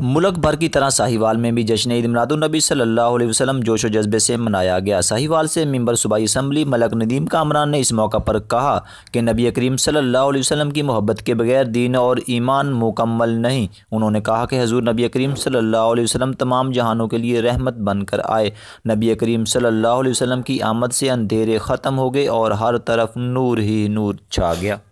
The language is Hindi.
मुल्क भर की तरह साहिवाल में भी जश्न ईद मिलादुलनबी सल्ला वसलम जोश जज्बे से मनाया गया साहिवाल से मेंबर सूबाई असम्बली मलक नदीम कामरान ने इस मौका पर कहा कि नबी करीम सल्ला वसलम की मोहब्बत के बगैर दीन और ईमान मुकम्मल नहीं उन्होंने कहा कि हजूर नबी करीम सल्ला वसलम तमाम जहानों के लिए रहमत बनकर आए नबी करीम सल्ला वसलम की आमद से अंधेरे ख़त्म हो गए और हर तरफ नूर ही नूर छा गया